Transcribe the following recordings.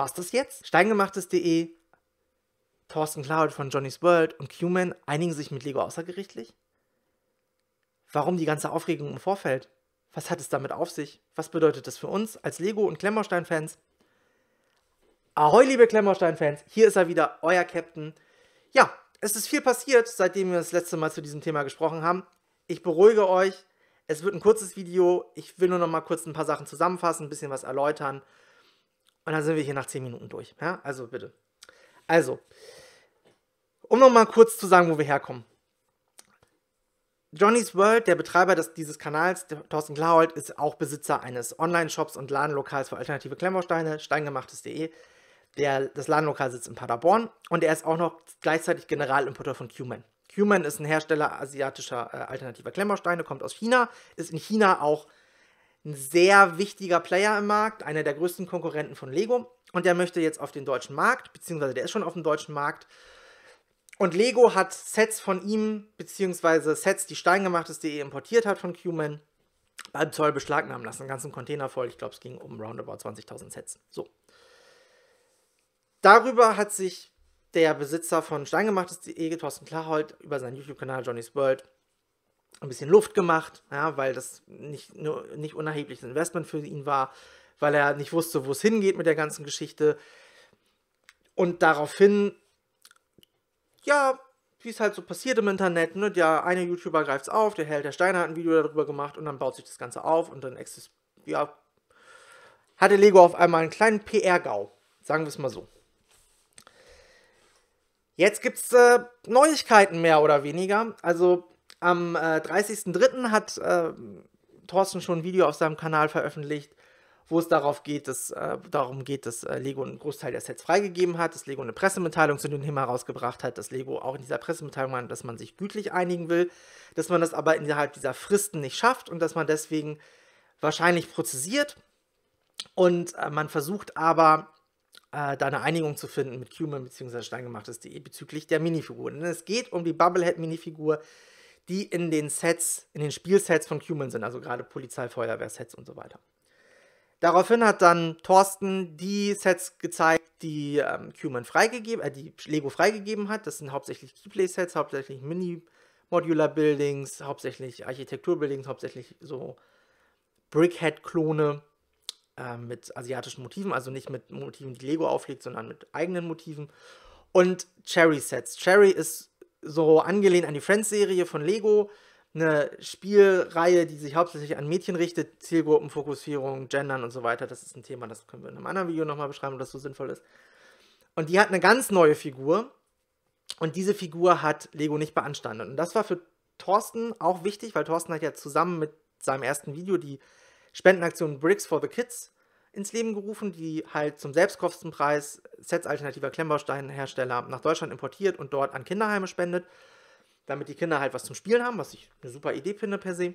War's das jetzt? Steingemachtes.de, Thorsten Cloud von Johnny's World und Q-Man einigen sich mit Lego außergerichtlich? Warum die ganze Aufregung im Vorfeld? Was hat es damit auf sich? Was bedeutet das für uns als Lego- und Klemmerstein-Fans? Ahoi, liebe Klemmerstein-Fans, hier ist er wieder, euer Captain. Ja, es ist viel passiert, seitdem wir das letzte Mal zu diesem Thema gesprochen haben. Ich beruhige euch, es wird ein kurzes Video. Ich will nur noch mal kurz ein paar Sachen zusammenfassen, ein bisschen was erläutern und dann sind wir hier nach 10 Minuten durch. Ja? Also bitte. Also, um nochmal kurz zu sagen, wo wir herkommen. Johnny's World, der Betreiber des, dieses Kanals, Thorsten Klauhold, ist auch Besitzer eines Online-Shops und Ladenlokals für alternative Klemmbausteine, steingemachtes.de. Der, das Ladenlokal sitzt in Paderborn und er ist auch noch gleichzeitig Generalimporteur von Cuman. Cuman ist ein Hersteller asiatischer äh, alternativer Klemmbausteine, kommt aus China, ist in China auch ein sehr wichtiger Player im Markt, einer der größten Konkurrenten von Lego. Und der möchte jetzt auf den deutschen Markt, beziehungsweise der ist schon auf dem deutschen Markt. Und Lego hat Sets von ihm, beziehungsweise Sets, die steingemachtes.de importiert hat von Q-Man, beim Zoll beschlagnahmen lassen. Einen ganzen Container voll. Ich glaube, es ging um roundabout 20.000 Sets. So. Darüber hat sich der Besitzer von steingemachtes.de, Thorsten Klarhold, über seinen YouTube-Kanal Johnny's World ein bisschen Luft gemacht, ja, weil das nicht, nur, nicht unerhebliches Investment für ihn war, weil er nicht wusste, wo es hingeht mit der ganzen Geschichte. Und daraufhin, ja, wie es halt so passiert im Internet, ne, der eine YouTuber greift es auf, der Held der Steiner hat ein Video darüber gemacht und dann baut sich das Ganze auf und dann exist ja, hatte Lego auf einmal einen kleinen PR-Gau, sagen wir es mal so. Jetzt gibt es äh, Neuigkeiten mehr oder weniger. Also am äh, 30.03. hat äh, Thorsten schon ein Video auf seinem Kanal veröffentlicht, wo es darauf geht, dass, äh, darum geht, dass äh, Lego einen Großteil der Sets freigegeben hat, dass Lego eine Pressemitteilung zu dem Thema rausgebracht hat, dass Lego auch in dieser Pressemitteilung meint, dass man sich gütlich einigen will, dass man das aber innerhalb dieser Fristen nicht schafft und dass man deswegen wahrscheinlich prozessiert und äh, man versucht aber äh, da eine Einigung zu finden mit Cuman bzw. Steingemachtes.de bezüglich der Minifigur. Denn es geht um die Bubblehead-Minifigur, die in den Sets, in den Spielsets von Cuman sind, also gerade Polizei, Feuerwehr, Sets und so weiter. Daraufhin hat dann Thorsten die Sets gezeigt, die ähm, Cuman freigegeben, äh, die Lego freigegeben hat. Das sind hauptsächlich Keyplay-Sets, hauptsächlich Mini-Modular-Buildings, hauptsächlich Architektur-Buildings, hauptsächlich so Brickhead-Klone äh, mit asiatischen Motiven, also nicht mit Motiven, die Lego auflegt, sondern mit eigenen Motiven. Und Cherry-Sets. Cherry ist so angelehnt an die Friends-Serie von Lego, eine Spielreihe, die sich hauptsächlich an Mädchen richtet, Zielgruppenfokussierung, Gendern und so weiter. Das ist ein Thema, das können wir in einem anderen Video nochmal beschreiben, ob das so sinnvoll ist. Und die hat eine ganz neue Figur. Und diese Figur hat Lego nicht beanstandet. Und das war für Thorsten auch wichtig, weil Thorsten hat ja zusammen mit seinem ersten Video die Spendenaktion Bricks for the Kids ins Leben gerufen, die halt zum Selbstkostenpreis Sets alternativer Klemmbausteinhersteller nach Deutschland importiert und dort an Kinderheime spendet, damit die Kinder halt was zum Spielen haben, was ich eine super Idee finde per se.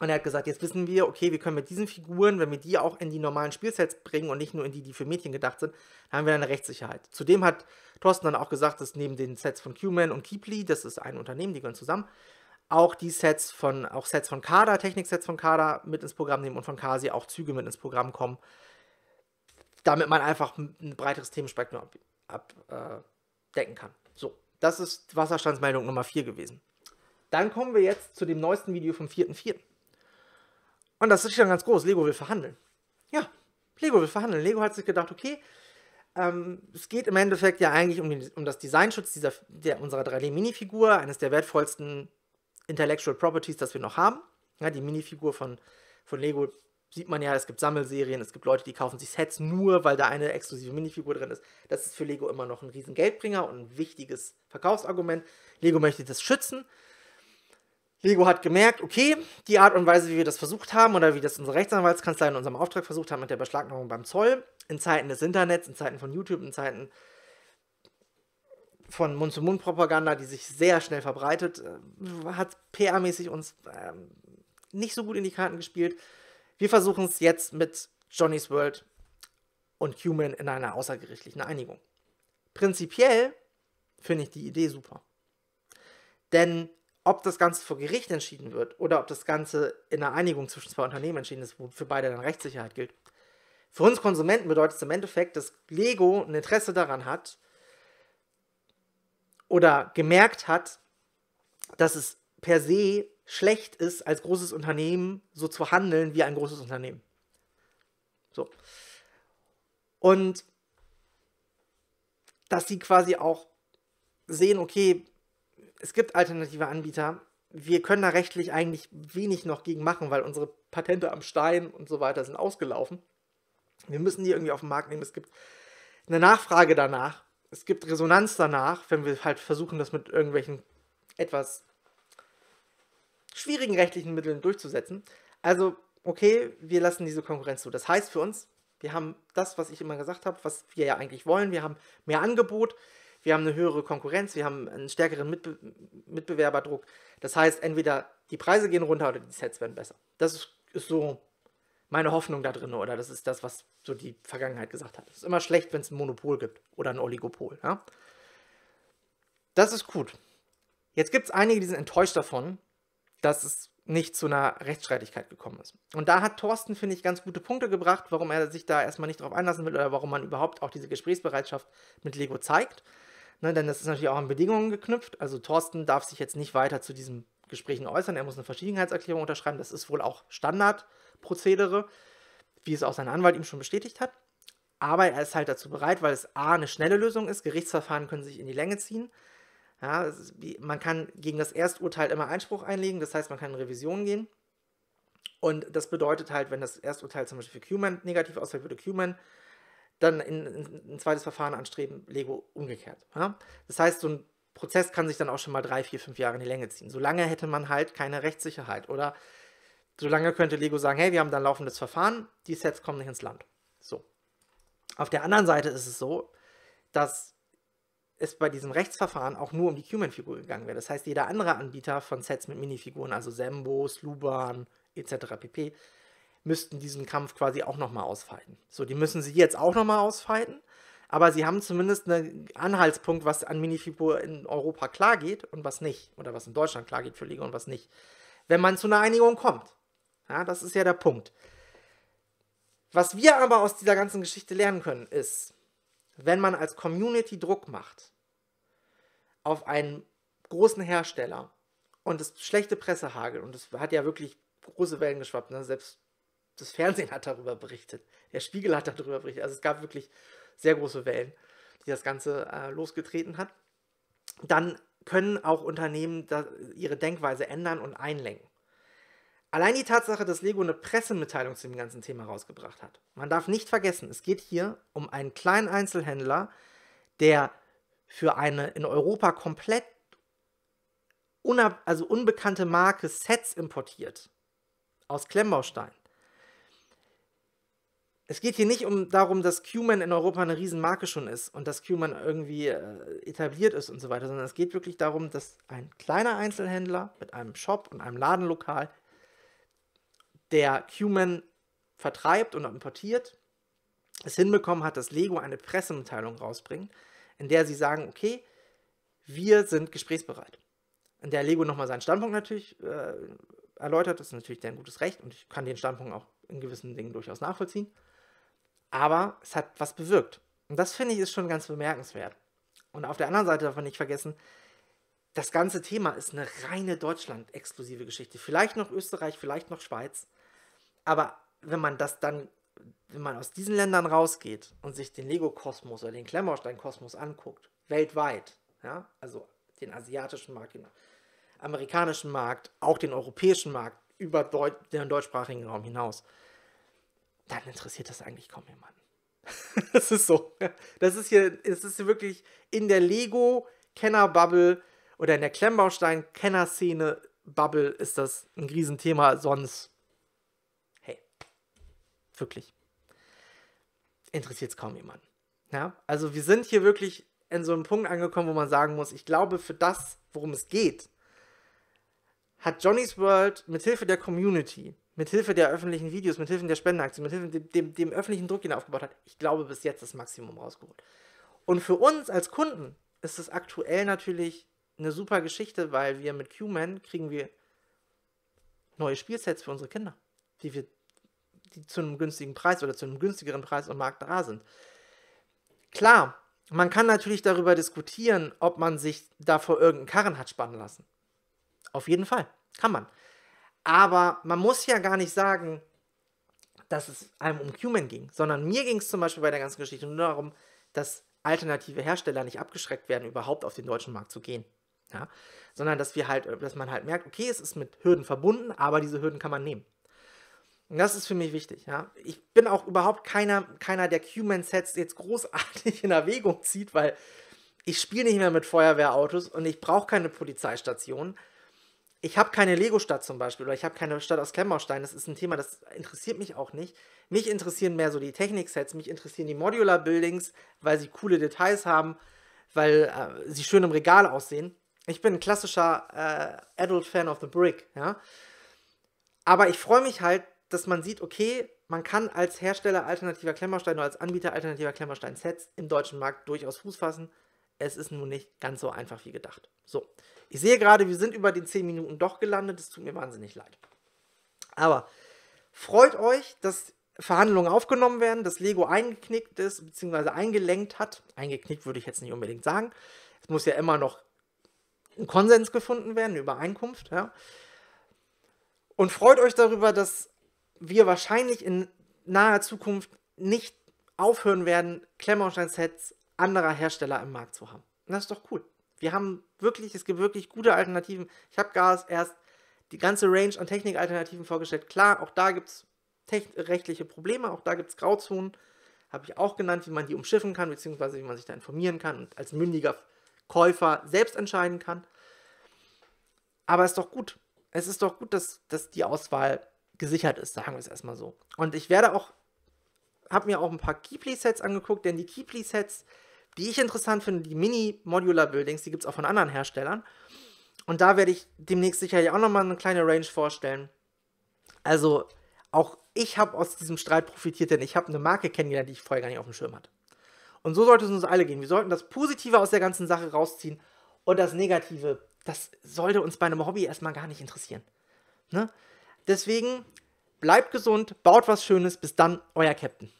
Und er hat gesagt, jetzt wissen wir, okay, wir können mit diesen Figuren, wenn wir die auch in die normalen Spielsets bringen und nicht nur in die, die für Mädchen gedacht sind, dann haben wir eine Rechtssicherheit. Zudem hat Thorsten dann auch gesagt, dass neben den Sets von Q-Man und Keeply, das ist ein Unternehmen, die gehören zusammen, auch die Sets von, auch Sets von Kader, Techniksets von Kader mit ins Programm nehmen und von Kasi auch Züge mit ins Programm kommen, damit man einfach ein breiteres Themenspektrum abdecken ab, äh, kann. So, das ist Wasserstandsmeldung Nummer 4 gewesen. Dann kommen wir jetzt zu dem neuesten Video vom 4.4. Und das ist schon ganz groß. Lego will verhandeln. Ja, Lego will verhandeln. Lego hat sich gedacht, okay, ähm, es geht im Endeffekt ja eigentlich um, den, um das Designschutz dieser, der, unserer 3D-Minifigur, eines der wertvollsten Intellectual Properties, das wir noch haben. Ja, die Minifigur von, von Lego sieht man ja, es gibt Sammelserien, es gibt Leute, die kaufen sich Sets nur, weil da eine exklusive Minifigur drin ist. Das ist für Lego immer noch ein riesen Geldbringer und ein wichtiges Verkaufsargument. Lego möchte das schützen. Lego hat gemerkt, okay, die Art und Weise, wie wir das versucht haben oder wie das unsere Rechtsanwaltskanzlei in unserem Auftrag versucht haben mit der Beschlagnahmung beim Zoll, in Zeiten des Internets, in Zeiten von YouTube, in Zeiten von Mund-zu-Mund-Propaganda, die sich sehr schnell verbreitet, äh, hat PR-mäßig uns äh, nicht so gut in die Karten gespielt. Wir versuchen es jetzt mit Johnny's World und Human in einer außergerichtlichen Einigung. Prinzipiell finde ich die Idee super. Denn ob das Ganze vor Gericht entschieden wird oder ob das Ganze in einer Einigung zwischen zwei Unternehmen entschieden ist, wo für beide dann Rechtssicherheit gilt, für uns Konsumenten bedeutet es im Endeffekt, dass Lego ein Interesse daran hat, oder gemerkt hat, dass es per se schlecht ist, als großes Unternehmen so zu handeln wie ein großes Unternehmen. So. Und dass sie quasi auch sehen, okay, es gibt alternative Anbieter, wir können da rechtlich eigentlich wenig noch gegen machen, weil unsere Patente am Stein und so weiter sind ausgelaufen. Wir müssen die irgendwie auf den Markt nehmen. Es gibt eine Nachfrage danach es gibt Resonanz danach, wenn wir halt versuchen, das mit irgendwelchen etwas schwierigen rechtlichen Mitteln durchzusetzen. Also, okay, wir lassen diese Konkurrenz zu. Das heißt für uns, wir haben das, was ich immer gesagt habe, was wir ja eigentlich wollen. Wir haben mehr Angebot, wir haben eine höhere Konkurrenz, wir haben einen stärkeren Mitbe Mitbewerberdruck. Das heißt, entweder die Preise gehen runter oder die Sets werden besser. Das ist, ist so meine Hoffnung da drin oder das ist das, was so die Vergangenheit gesagt hat. Es ist immer schlecht, wenn es ein Monopol gibt oder ein Oligopol. Ja? Das ist gut. Jetzt gibt es einige, die sind enttäuscht davon, dass es nicht zu einer Rechtsstreitigkeit gekommen ist. Und da hat Thorsten, finde ich, ganz gute Punkte gebracht, warum er sich da erstmal nicht drauf einlassen will oder warum man überhaupt auch diese Gesprächsbereitschaft mit Lego zeigt. Ne, denn das ist natürlich auch an Bedingungen geknüpft. Also Thorsten darf sich jetzt nicht weiter zu diesen Gesprächen äußern. Er muss eine Verschiedenheitserklärung unterschreiben. Das ist wohl auch Standard Prozedere, wie es auch sein Anwalt ihm schon bestätigt hat. Aber er ist halt dazu bereit, weil es A, eine schnelle Lösung ist. Gerichtsverfahren können sich in die Länge ziehen. Ja, man kann gegen das Ersturteil immer Einspruch einlegen, das heißt, man kann in Revision gehen. Und das bedeutet halt, wenn das Ersturteil zum Beispiel für Q-Man negativ ausfällt, würde Q-Man dann ein zweites Verfahren anstreben, Lego umgekehrt. Ja? Das heißt, so ein Prozess kann sich dann auch schon mal drei, vier, fünf Jahre in die Länge ziehen. Solange hätte man halt keine Rechtssicherheit oder Solange könnte Lego sagen, hey, wir haben da ein laufendes Verfahren, die Sets kommen nicht ins Land. So. Auf der anderen Seite ist es so, dass es bei diesem Rechtsverfahren auch nur um die Cuman-Figur gegangen wäre. Das heißt, jeder andere Anbieter von Sets mit Minifiguren, also Sembo, Sluban etc. pp., müssten diesen Kampf quasi auch nochmal ausfeiten. So, die müssen sie jetzt auch nochmal ausfeiten, aber sie haben zumindest einen Anhaltspunkt, was an Minifigur in Europa klar geht und was nicht. Oder was in Deutschland klar geht für Lego und was nicht. Wenn man zu einer Einigung kommt. Ja, das ist ja der Punkt. Was wir aber aus dieser ganzen Geschichte lernen können, ist, wenn man als Community Druck macht auf einen großen Hersteller und es schlechte Presse hagelt, und es hat ja wirklich große Wellen geschwappt, ne? selbst das Fernsehen hat darüber berichtet, der Spiegel hat darüber berichtet, also es gab wirklich sehr große Wellen, die das Ganze äh, losgetreten hat, dann können auch Unternehmen ihre Denkweise ändern und einlenken. Allein die Tatsache, dass Lego eine Pressemitteilung zu dem ganzen Thema rausgebracht hat. Man darf nicht vergessen, es geht hier um einen kleinen Einzelhändler, der für eine in Europa komplett also unbekannte Marke Sets importiert. Aus Klemmbaustein. Es geht hier nicht um darum, dass Q-Man in Europa eine Riesenmarke schon ist und dass Q-Man irgendwie äh, etabliert ist und so weiter, sondern es geht wirklich darum, dass ein kleiner Einzelhändler mit einem Shop und einem Ladenlokal der Cuman vertreibt und importiert, es hinbekommen hat, dass Lego eine Pressemitteilung rausbringt, in der sie sagen, okay, wir sind gesprächsbereit. In der Lego nochmal seinen Standpunkt natürlich äh, erläutert, das ist natürlich ein gutes Recht und ich kann den Standpunkt auch in gewissen Dingen durchaus nachvollziehen. Aber es hat was bewirkt. Und das finde ich ist schon ganz bemerkenswert. Und auf der anderen Seite darf man nicht vergessen, das ganze Thema ist eine reine Deutschland-exklusive Geschichte. Vielleicht noch Österreich, vielleicht noch Schweiz. Aber wenn man das dann, wenn man aus diesen Ländern rausgeht und sich den Lego-Kosmos oder den Klemmbaustein-Kosmos anguckt, weltweit, ja, also den asiatischen Markt, den amerikanischen Markt, auch den europäischen Markt, über Deut den deutschsprachigen Raum hinaus, dann interessiert das eigentlich kaum jemanden. das ist so. Das ist hier, das ist hier wirklich in der Lego-Kenner-Bubble oder in der Klemmbaustein-Kenner-Szene-Bubble ist das ein Riesenthema, sonst Wirklich. Interessiert es kaum jemanden. Ja? Also wir sind hier wirklich in so einem Punkt angekommen, wo man sagen muss, ich glaube, für das, worum es geht, hat Johnny's World mithilfe der Community, mithilfe der öffentlichen Videos, mithilfe der Spendenaktion, mithilfe dem, dem, dem öffentlichen Druck, den er aufgebaut hat, ich glaube, bis jetzt das Maximum rausgeholt. Und für uns als Kunden ist es aktuell natürlich eine super Geschichte, weil wir mit Q-Man kriegen wir neue Spielsets für unsere Kinder, die wir die zu einem günstigen Preis oder zu einem günstigeren Preis am Markt da sind. Klar, man kann natürlich darüber diskutieren, ob man sich davor irgendeinen Karren hat spannen lassen. Auf jeden Fall, kann man. Aber man muss ja gar nicht sagen, dass es einem um Cumin ging, sondern mir ging es zum Beispiel bei der ganzen Geschichte nur darum, dass alternative Hersteller nicht abgeschreckt werden, überhaupt auf den deutschen Markt zu gehen. Ja? Sondern dass wir halt, dass man halt merkt, okay, es ist mit Hürden verbunden, aber diese Hürden kann man nehmen. Und das ist für mich wichtig. Ja? Ich bin auch überhaupt keiner, keiner der Q-Man-Sets jetzt großartig in Erwägung zieht, weil ich spiele nicht mehr mit Feuerwehrautos und ich brauche keine Polizeistation. Ich habe keine Lego-Stadt zum Beispiel oder ich habe keine Stadt aus Klemmbausteinen. Das ist ein Thema, das interessiert mich auch nicht. Mich interessieren mehr so die Technik-Sets, mich interessieren die Modular-Buildings, weil sie coole Details haben, weil äh, sie schön im Regal aussehen. Ich bin ein klassischer äh, Adult-Fan of the Brick. Ja? Aber ich freue mich halt, dass man sieht, okay, man kann als Hersteller alternativer Klemmersteine oder als Anbieter alternativer Klemmerstein-Sets im deutschen Markt durchaus Fuß fassen. Es ist nun nicht ganz so einfach wie gedacht. So, ich sehe gerade, wir sind über den 10 Minuten doch gelandet. Es tut mir wahnsinnig leid. Aber freut euch, dass Verhandlungen aufgenommen werden, dass Lego eingeknickt ist, beziehungsweise eingelenkt hat. Eingeknickt würde ich jetzt nicht unbedingt sagen. Es muss ja immer noch ein Konsens gefunden werden, eine Übereinkunft. Ja. Und freut euch darüber, dass wir wahrscheinlich in naher Zukunft nicht aufhören werden, Klemmaustein-Sets anderer Hersteller im Markt zu haben. Und das ist doch cool. Wir haben wirklich, es gibt wirklich gute Alternativen. Ich habe Gas erst die ganze Range an Technikalternativen vorgestellt. Klar, auch da gibt es rechtliche Probleme, auch da gibt es Grauzonen. Habe ich auch genannt, wie man die umschiffen kann, beziehungsweise wie man sich da informieren kann und als mündiger Käufer selbst entscheiden kann. Aber es ist doch gut. Es ist doch gut, dass, dass die Auswahl gesichert ist, sagen wir es erstmal so. Und ich werde auch, habe mir auch ein paar Keeply-Sets angeguckt, denn die Keeply-Sets, die ich interessant finde, die Mini-Modular-Buildings, die gibt es auch von anderen Herstellern. Und da werde ich demnächst sicherlich auch nochmal eine kleine Range vorstellen. Also, auch ich habe aus diesem Streit profitiert, denn ich habe eine Marke kennengelernt, die ich vorher gar nicht auf dem Schirm hatte. Und so sollte es uns alle gehen. Wir sollten das Positive aus der ganzen Sache rausziehen und das Negative, das sollte uns bei einem Hobby erstmal gar nicht interessieren. Ne? Deswegen bleibt gesund, baut was Schönes. Bis dann, euer Captain.